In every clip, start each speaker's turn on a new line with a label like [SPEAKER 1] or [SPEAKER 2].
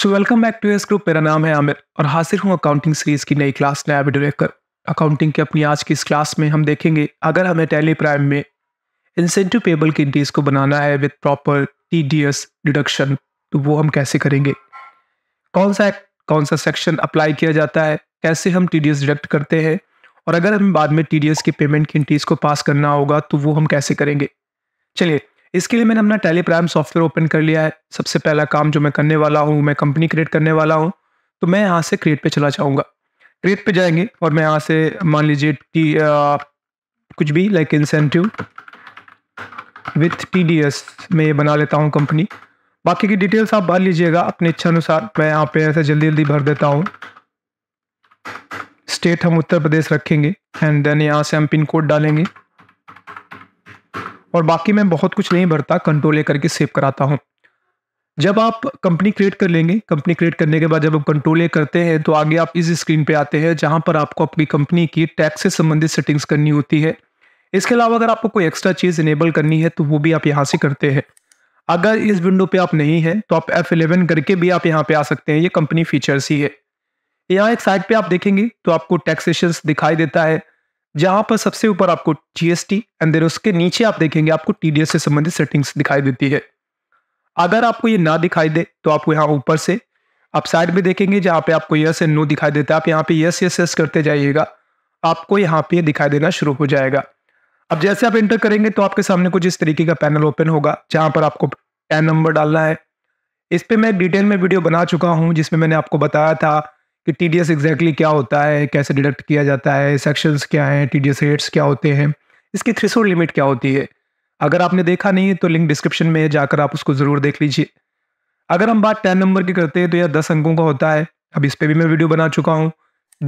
[SPEAKER 1] so welcome back to S group मेरा नाम है आमिर और हाजिर हूँ अकाउंटिंग सीरीज की नई क्लास नया वीडियो लेकर अकाउंटिंग की अपनी आज की इस क्लास में हम देखेंगे अगर हमें टेली प्राइम में इंसेंटिव पेबल की डीज को बनाना है with proper T D S deduction तो वो हम कैसे करेंगे कौन सा कौन सा सेक्शन अप्लाई किया जाता है कैसे हम टी डी एस डिडक्ट करते हैं और अगर हमें बाद में टी डी एस की पेमेंट की इंट्रीज को पास करना होगा तो वो हम कैसे करेंगे चलिए इसके लिए मैंने अपना टेलीप्राम सॉफ्टवेयर ओपन कर लिया है सबसे पहला काम जो मैं करने वाला हूँ मैं कंपनी क्रिएट करने वाला हूँ तो मैं यहाँ से क्रिएट पे चला जाऊँगा क्रिएट पे जाएंगे और मैं यहाँ से मान लीजिए टी कुछ भी like incentive with T D S में ये बना लेता हूँ कंपनी बाकी की डिटेल्स आप भर लीजिएगा अपने इच्छा अनुसार मैं यहाँ पे ऐसे जल्दी जल्दी भर देता हूँ स्टेट हम उत्तर प्रदेश रखेंगे एंड देन यहाँ से हम पिन कोड डालेंगे और बाकी मैं बहुत कुछ नहीं भरता कंट्रोल करके सेव कराता हूँ जब आप कंपनी क्रिएट कर लेंगे कंपनी क्रिएट करने के बाद जब आप कंट्रोल ए करते हैं तो आगे आप इस स्क्रीन पे आते हैं जहाँ पर आपको अपनी कंपनी की टैक्स से संबंधित सेटिंग्स करनी होती है इसके अलावा अगर आपको कोई एक्स्ट्रा चीज़ इनेबल करनी है तो वो भी आप यहाँ से करते हैं अगर इस विंडो पे आप नहीं हैं तो आप F11 करके भी आप यहाँ पे आ सकते हैं ये कंपनी फीचर्स ही है यहाँ एक साइड पे आप देखेंगे तो आपको टैक्सेशन दिखाई देता है जहां पर सबसे ऊपर आपको जीएसटी एंड देर उसके नीचे आप देखेंगे आपको टीडीएस से संबंधित सेटिंग्स दिखाई देती है अगर आपको ये ना दिखाई दे तो आपको यहाँ ऊपर से आप साइड में देखेंगे जहाँ पे आपको यस एंड नो दिखाई देता है आप यहाँ पे यस यस यस करते जाइएगा आपको यहाँ पे दिखाई देना शुरू हो जाएगा अब जैसे आप एंटर करेंगे तो आपके सामने कुछ इस तरीके का पैनल ओपन होगा जहाँ पर आपको पैन नंबर डालना है इस पर मैं डिटेल में वीडियो बना चुका हूँ जिसमें मैंने आपको बताया था कि टी डी एस एग्जैक्टली क्या होता है कैसे डिडक्ट किया जाता है सेक्शंस क्या हैं टी डी एस रेट्स क्या होते हैं इसकी थ्रेसोल्ड लिमिट क्या होती है अगर आपने देखा नहीं है तो लिंक डिस्क्रिप्शन में जाकर आप उसको ज़रूर देख लीजिए अगर हम बात टेन नंबर की करते हैं तो यह दस अंकों का होता है अब इस पर भी मैं वीडियो बना चुका हूँ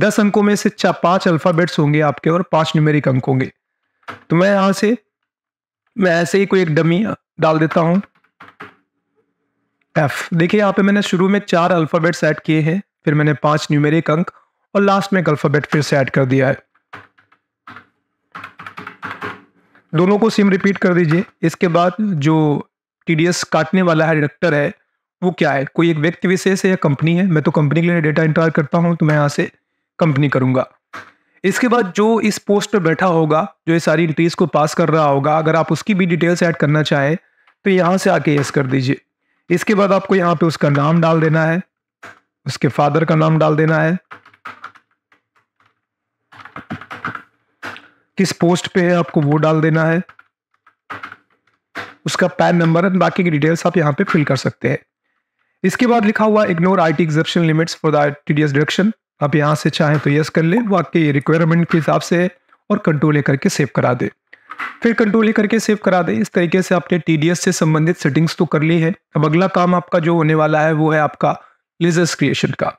[SPEAKER 1] दस अंकों में से पाँच अल्फ़ाबेट्स होंगे आपके और पाँच न्यूमेरिक अंक होंगे तो मैं यहाँ से मैं ऐसे ही कोई एक डमी डाल देता हूँ एफ देखिए यहाँ पे मैंने शुरू में चार अल्फाबेट्स ऐड किए हैं फिर मैंने पांच न्यूमेरिक अंक और लास्ट में एक अल्फ़ाबेट फिर से ऐड कर दिया है दोनों को सिम रिपीट कर दीजिए इसके बाद जो टी काटने वाला है डिडक्टर है वो क्या है कोई एक व्यक्ति विशेष है या कंपनी है मैं तो कंपनी के लिए डेटा इंटर करता हूँ तो मैं यहाँ से कंपनी करूँगा इसके बाद जो इस पोस्ट पर बैठा होगा जो ये सारी इंट्रीज को पास कर रहा होगा अगर आप उसकी भी डिटेल्स ऐड करना चाहें तो यहाँ से आके यस कर दीजिए इसके बाद आपको यहाँ पे उसका नाम डाल देना है उसके फादर का नाम डाल देना है किस पोस्ट पे है आपको वो डाल देना है उसका पैन नंबर एंड बाकी की डिटेल्स आप यहाँ पे फिल कर सकते हैं इसके बाद लिखा हुआ ignore I T exemption limits for the T D S deduction आप यहाँ से चाहें तो यस कर लें आपके रिक्वायरमेंट के हिसाब से और कंट्रोल ए करके सेव करा दे फिर कंट्रोल ए करके सेव करा दे इस तरीके से आपने टी डी एस से संबंधित सेटिंग्स तो कर ली है अब अगला काम आपका जो होने वाला है वो है आपका लेजर्स क्रिएशन का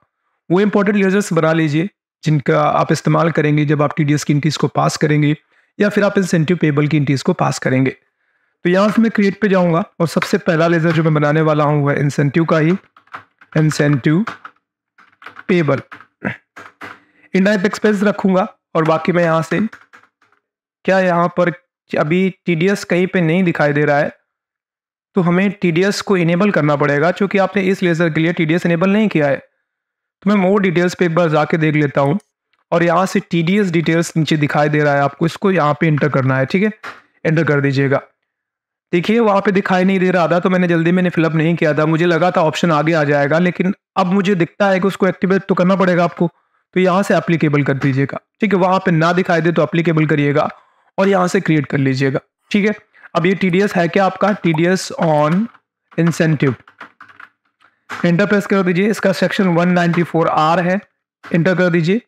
[SPEAKER 1] वो इंपॉर्टेंट लेजर्स बना लीजिए जिनका आप इस्तेमाल करेंगे जब आप टी की इंटीज़ को पास करेंगे या फिर आप इंसेंटिव पेबल की इंटीज़ को पास करेंगे तो यहाँ से मैं क्रिएट पे जाऊँगा और सबसे पहला लेज़र जो मैं बनाने वाला हूँ वह इंसेंटिव का ही इंसेंटिव पेबल इनडाइप एक्सपेंस रखूँगा और बाकी मैं यहाँ से क्या यहाँ पर अभी टी कहीं पे नहीं दिखाई दे रहा है तो हमें टी को इनेबल करना पड़ेगा क्योंकि आपने इस लेज़र के लिए टी इनेबल नहीं किया है तो मैं मोर डिटेल्स पे एक बार जाके देख लेता हूँ और यहाँ से टी डिटेल्स नीचे दिखाई दे रहा है आपको इसको यहाँ पे इंटर करना है ठीक है एंटर कर दीजिएगा देखिए वहाँ पे दिखाई नहीं दे रहा था तो मैंने जल्दी मैंने फिलअप नहीं किया था मुझे लगा था ऑप्शन आगे आ जाएगा लेकिन अब मुझे दिखता है कि उसको एक्टिवेट तो करना पड़ेगा आपको तो यहाँ से एप्लीकेबल कर दीजिएगा ठीक है वहाँ पे ना दिखाई दे तो एप्लीकेबल करिएगा और यहाँ से क्रिएट कर लीजिएगा ठीक है अब ये टीडीएस है क्या आपका TDS on incentive enter press कर दीजिए इसका सेक्शन 194 आर है इंटर कर दीजिए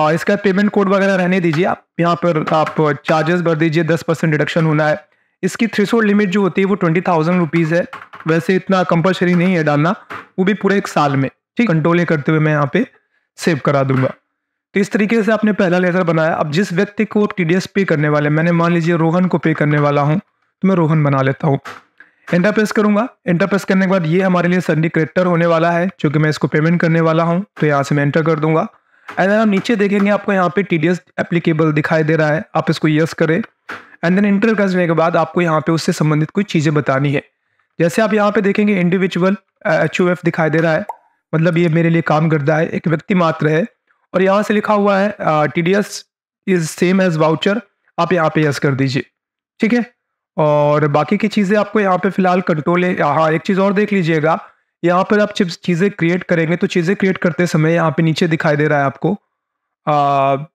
[SPEAKER 1] और इसका पेमेंट कोड वगैरह रहने दीजिए आप यहाँ पर आप चार्जेस भर दीजिए दस परसेंट डिडक्शन होना है इसकी सोल लिमिट जो होती है वो ट्वेंटी थाउजेंड रुपीज़ है वैसे इतना कंपलसरी नहीं है डालना वो भी पूरे एक साल में ठीक कंट्रोल करते हुए मैं यहाँ पे सेव करा दूंगा तो इस तरीके से आपने पहला लेज़र बनाया अब जिस व्यक्ति को टी डी पे करने वाले मैंने मान लीजिए रोहन को पे करने वाला हूँ तो मैं रोहन बना लेता हूँ इंटरप्रेस करूंगा इंटरप्रेस करने के बाद ये हमारे लिए संडी करेक्टर होने वाला है क्योंकि मैं इसको पेमेंट करने वाला हूँ तो यहाँ से मैं एंटर कर दूंगा एंड देन आप नीचे देखेंगे आपको यहाँ पे टी डी एप्लीकेबल दिखाई दे रहा है आप इसको यस करें एंड देन इंटर करने के बाद आपको यहाँ पे उससे संबंधित कुछ चीज़ें बतानी है जैसे आप यहाँ पे देखेंगे इंडिविजुअल एच uh, दिखाई दे रहा है मतलब ये मेरे लिए काम करता है एक व्यक्ति मात्र है और यहाँ से लिखा हुआ है T D S is same as voucher आप यहाँ पे यस कर दीजिए ठीक है और बाकी की चीज़ें आपको यहाँ पे फिलहाल कंट्रोल है हाँ एक चीज़ और देख लीजिएगा यहाँ पर आप चिप्स चीज़ें क्रिएट करेंगे तो चीज़ें क्रिएट करते समय यहाँ पे नीचे दिखाई दे रहा है आपको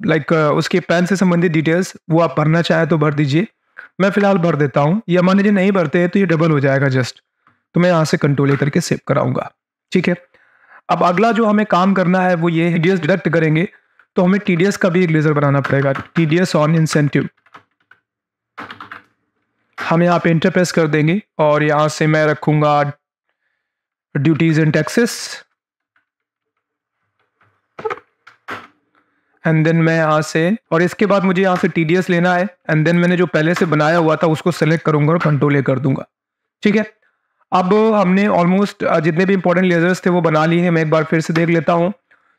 [SPEAKER 1] लाइक उसके पैन से संबंधित डिटेल्स वो आप भरना चाहें तो भर दीजिए मैं फिलहाल भर देता हूँ या मान लीजिए नहीं भरते हैं तो ये डबल हो जाएगा जस्ट तो मैं यहाँ से कंट्रोल करके सेव कराऊंगा ठीक है अब अगला जो हमें काम करना है वो ये टी डिडक्ट करेंगे तो हमें टी का भी एक लेज़र बनाना पड़ेगा टी ऑन इंसेंटिव हम यहाँ पे इंटरप्रेस कर देंगे और यहाँ से मैं रखूंगा duties in taxes and then मैं यहाँ से और इसके बाद मुझे यहाँ से टी लेना है एंड देन मैंने जो पहले से बनाया हुआ था उसको सेलेक्ट करूंगा और कंट्रोल ए कर दूंगा ठीक है अब हमने ऑलमोस्ट जितने भी इंपॉर्टेंट लेजर्स थे वो बना लिए हैं मैं एक बार फिर से देख लेता हूँ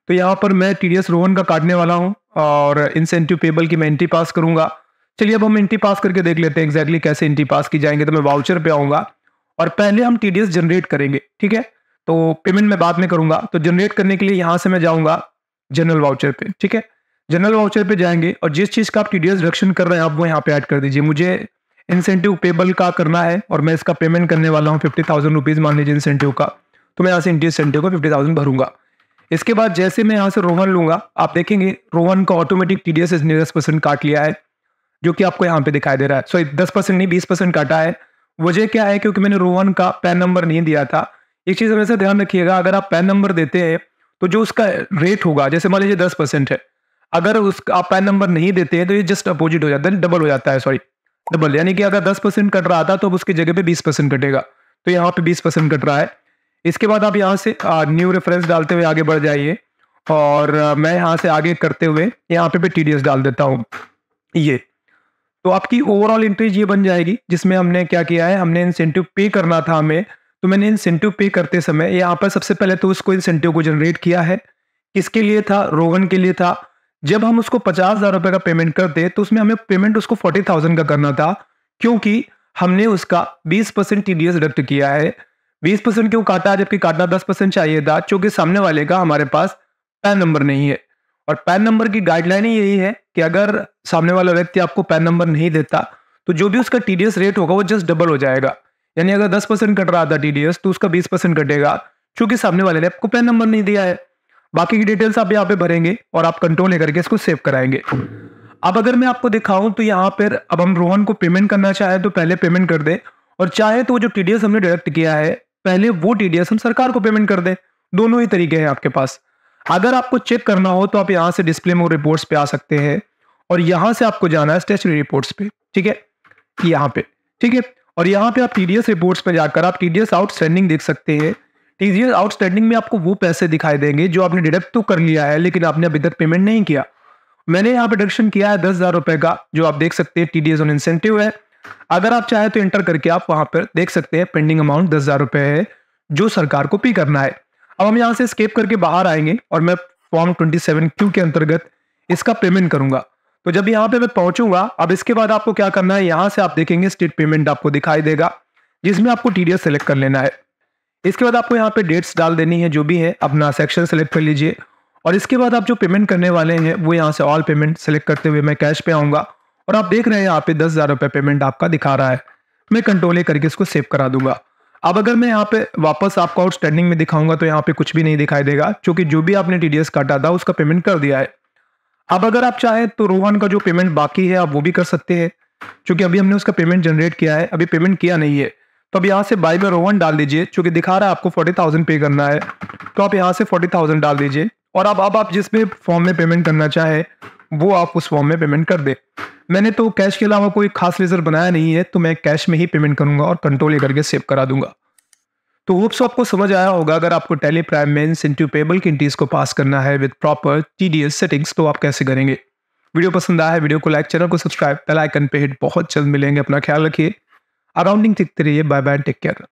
[SPEAKER 1] तो यहाँ पर मैं टी डी रोहन का काटने वाला हूँ और इंसेंटिव पेबल की मैं एंट्री पास करूँगा चलिए अब हम एंट्री पास करके देख लेते हैं एग्जैक्टली कैसे एंट्री पास की जाएंगे तो मैं वाउचर पे आऊँगा और पहले हम टी जनरेट करेंगे ठीक है तो पेमेंट मैं बाद में करूँगा तो जनरेट करने के लिए यहाँ से मैं जाऊँगा जनरल वाउचर पे ठीक है जनरल वाउचर पे जाएंगे और जिस चीज़ का आप टी डी रक्षण कर रहे हैं आप वो यहाँ पे ऐड कर दीजिए मुझे इंसेंटिव पेबल का करना है और मैं इसका पेमेंट करने वाला हूँ फिफ्टी थाउजेंड रुपीज़ मान लीजिए इंसेंटिव का तो मैं यहाँ से इंसेंटिव को फिफ्टी थाउजेंड भरूंगा इसके बाद जैसे मैं यहाँ से रोहन लूंगा आप देखेंगे रोहन का ऑटोमेटिक टी डी एस इसने दस परसेंट काट लिया है जो कि आपको यहाँ पे दिखाई दे रहा है सो दस परसेंट नहीं बीस परसेंट काटा है वजह क्या है क्योंकि मैंने रोहन का पैन नंबर नहीं दिया था एक चीज़ हमेशा ध्यान रखिएगा अगर आप पैन नंबर देते हैं तो जो उसका रेट होगा जैसे मान लीजिए दस परसेंट है अगर उस आप पैन नंबर नहीं देते हैं तो ये जस्ट अपोजिट हो जाता है डबल हो जाता है सॉरी डबल तो यानी कि अगर दस परसेंट कट रहा था तो अब उसकी जगह पे बीस परसेंट कटेगा तो यहाँ पे बीस परसेंट कट रहा है इसके बाद आप यहाँ से न्यू रेफरेंस डालते हुए आगे बढ़ जाइए और आ, मैं यहाँ से आगे करते हुए यहाँ पे भी टी डाल देता हूँ ये तो आपकी ओवरऑल इंट्रीज ये बन जाएगी जिसमें हमने क्या किया है हमने इंसेंटिव पे करना था हमें तो मैंने इंसेंटिव पे करते समय यहाँ पर सबसे पहले तो उसको इंसेंटिव को जनरेट किया है किसके लिए था रोहन के लिए था जब हम उसको पचास हजार रुपए का पेमेंट करते तो उसमें हमें पेमेंट उसको फोर्टी थाउजेंड का करना था क्योंकि हमने उसका बीस परसेंट टी डिडक्ट किया है बीस परसेंट क्यों काटा जबकि काटना दस परसेंट चाहिए था क्योंकि सामने वाले का हमारे पास पैन नंबर नहीं है और पैन नंबर की गाइडलाइन ही यही है कि अगर सामने वाला व्यक्ति आपको पैन नंबर नहीं देता तो जो भी उसका टी रेट होगा वो जस्ट डबल हो जाएगा यानी अगर दस परसेंट कट रहा था टी तो उसका बीस परसेंट कटेगा चूंकि सामने वाले ने आपको पैन नंबर नहीं दिया है बाकी की डिटेल्स आप यहाँ पे भरेंगे और आप कंट्रोल लेकर के इसको सेव कराएंगे अब अगर मैं आपको दिखाऊं तो यहाँ पर अब हम रोहन को पेमेंट करना चाहे तो पहले पेमेंट कर दे और चाहे तो जो टी हमने डायरेक्ट किया है पहले वो टी हम सरकार को पेमेंट कर दे दोनों ही तरीके हैं आपके पास अगर आपको चेक करना हो तो आप यहाँ से डिस्प्ले में रिपोर्ट्स पे आ सकते हैं और यहाँ से आपको जाना है स्टेचरी रिपोर्ट्स पे ठीक है यहाँ पे ठीक है और यहाँ पे आप टी रिपोर्ट्स पे जाकर आप टी आउटस्टैंडिंग देख सकते हैं टीसीएस आउटस्टैंडिंग में आपको वो पैसे दिखाई देंगे जो आपने डिडक्ट तो कर लिया है लेकिन आपने अभी तक पेमेंट नहीं किया मैंने यहाँ पर डिडक्शन किया है दस हज़ार का जो आप देख सकते हैं टी ऑन इंसेंटिव है अगर आप चाहें तो एंटर करके आप वहां पर देख सकते हैं पेंडिंग अमाउंट दस हज़ार है जो सरकार को पे करना है अब हम यहाँ से स्केप करके बाहर आएंगे और मैं फॉर्म ट्वेंटी सेवन क्यू के अंतर्गत इसका पेमेंट करूंगा तो जब यहाँ पे मैं पहुंचूंगा अब इसके बाद आपको क्या करना है यहाँ से आप देखेंगे स्टेट पेमेंट आपको दिखाई देगा जिसमें आपको टीडीएस सेलेक्ट कर लेना है इसके बाद आपको यहाँ पे डेट्स डाल देनी है जो भी है अपना सेक्शन सेलेक्ट कर लीजिए और इसके बाद आप जो पेमेंट करने वाले हैं वो यहाँ से ऑल पेमेंट सेलेक्ट करते हुए मैं कैश पे आऊँगा और आप देख रहे हैं यहाँ पे दस हज़ार रुपये पेमेंट आपका दिखा रहा है मैं कंट्रोल ए करके इसको सेव करा दूंगा अब अगर मैं यहाँ पे वापस आपको आउटस्टैंडिंग में दिखाऊंगा तो यहाँ पे कुछ भी नहीं दिखाई देगा क्योंकि जो भी आपने टी काटा था उसका पेमेंट कर दिया है अब अगर आप चाहें तो रोहन का जो पेमेंट बाकी है आप वो भी कर सकते हैं क्योंकि अभी हमने उसका पेमेंट जनरेट किया है अभी पेमेंट किया नहीं है तो अब यहाँ से बाई में रोवन डाल दीजिए चूंकि दिखा रहा है आपको फोर्टी थाउजेंड पे करना है तो आप यहाँ से फोर्टी थाउजेंड डाल दीजिए और अब अब आप जिस भी फॉर्म में पेमेंट करना चाहे वो आप उस फॉर्म में पेमेंट कर दें मैंने तो कैश के अलावा कोई खास रिजर्व बनाया नहीं है तो मैं कैश में ही पेमेंट करूंगा और कंट्रोल ये करके सेव करा दूंगा तो होप्स आपको समझ आया होगा अगर आपको टेली प्राइम में इंसेंटिव पेबल की को पास करना है विद प्रॉपर टी सेटिंग्स तो आप कैसे करेंगे वीडियो पसंद आया है वीडियो को लाइक चैनल को सब्सक्राइब बेल आइकन पे हिट बहुत जल्द मिलेंगे अपना ख्याल रखिए अराउंडिंग सीखते रहिए बाय बाय टेक केयर